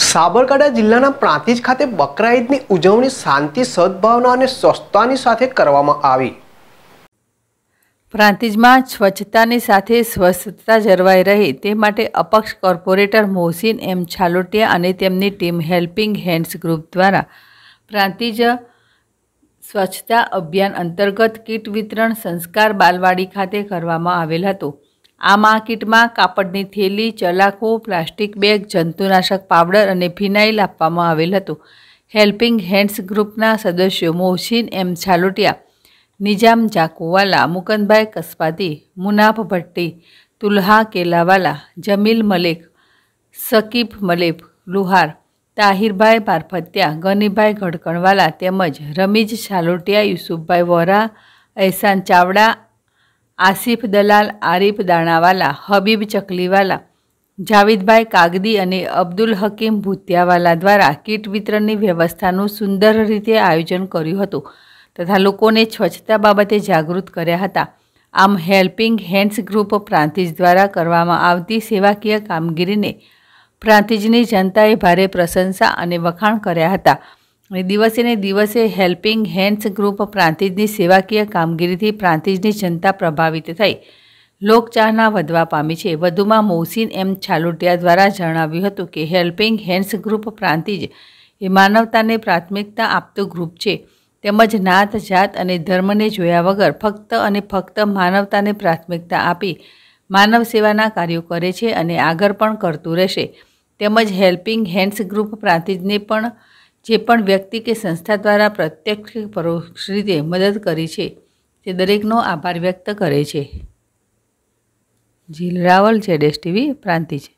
સાબરકાંઠા જિલ્લાના પ્રાંતિજ ખાતે બકરા ઈદની ઉજવણી શાંતિ સદભાવના અને સ્વચ્છતાની સાથે કરવામાં આવી પ્રાંતિજમાં સ્વચ્છતાની સાથે સ્વસ્થતા જળવાઈ રહે તે માટે અપક્ષ કોર્પોરેટર મોહસિન એમ છાલોટિયા અને તેમની ટીમ હેલ્પિંગ હેન્ડ્સ ગ્રુપ દ્વારા પ્રાંતિજ સ્વચ્છતા અભિયાન અંતર્ગત કીટ વિતરણ સંસ્કાર બાલવાડી ખાતે કરવામાં આવેલ હતું આ માર્કેટમાં કાપડની થેલી ચલાકો પ્લાસ્ટિક બેગ જંતુનાશક પાવડર અને ફિનાઇલ આપવામાં આવેલ હતું હેલ્પિંગ હેન્ડ્સ ગ્રુપના સદસ્યો મોહસિન એમ છાલોટિયા નિજામ જાકુવાલા મુકંદભાઈ કસબાતી મુનાફ ભટ્ટી તુલ્હા કેલાવાલા જમીલ મલેક સકીફ મલેક લુહાર તાહિરભાઈ પારફત્યા ગનીભાઈ ગઢકણવાલા તેમજ રમીજ છાલોટિયા યુસુફભાઈ વોરા અહેસાન ચાવડા આસિફ દલાલ આરીફ દાણાવાલા હબીબ ચકલીવાલા જાવિદભાઈ કાગદી અને અબ્દુલ હકીમ ભૂતિયાવાલા દ્વારા કીટ વિતરણની વ્યવસ્થાનું સુંદર રીતે આયોજન કર્યું હતું તથા લોકોને સ્વચ્છતા બાબતે જાગૃત કર્યા હતા આમ હેલ્પિંગ હેન્ડ્સ ગ્રુપ પ્રાંતિજ દ્વારા કરવામાં આવતી સેવાકીય કામગીરીને પ્રાંતિજની જનતાએ ભારે પ્રશંસા અને વખાણ કર્યા હતા દિવસે ને દિવસે હેલ્પિંગ હેન્ડ્સ ગ્રુપ પ્રાંતિજની સેવાકીય કામગીરીથી પ્રાંતિજની જનતા પ્રભાવિત થઈ લોકચાહના વધવા પામી છે વધુમાં મોહસિન એમ છાલુટિયા દ્વારા જણાવ્યું હતું કે હેલ્પિંગ હેન્ડ્સ ગ્રુપ પ્રાંતિજ એ માનવતાને પ્રાથમિકતા આપતું ગ્રુપ છે તેમજ નાત જાત અને ધર્મને જોયા વગર ફક્ત અને ફક્ત માનવતાને પ્રાથમિકતા આપી માનવ સેવાના કાર્યો કરે છે અને આગળ પણ કરતું રહેશે તેમજ હેલ્પિંગ હેન્ડ્સ ગ્રુપ પ્રાંતિજને પણ જે પણ વ્યક્તિ કે સંસ્થા દ્વારા પ્રત્યક્ષ કે પરોક્ષ રીતે મદદ કરી છે તે દરેકનો આભાર વ્યક્ત કરે છે જીલ રાવલ છે ડેસ ટીવી પ્રાંતિ છે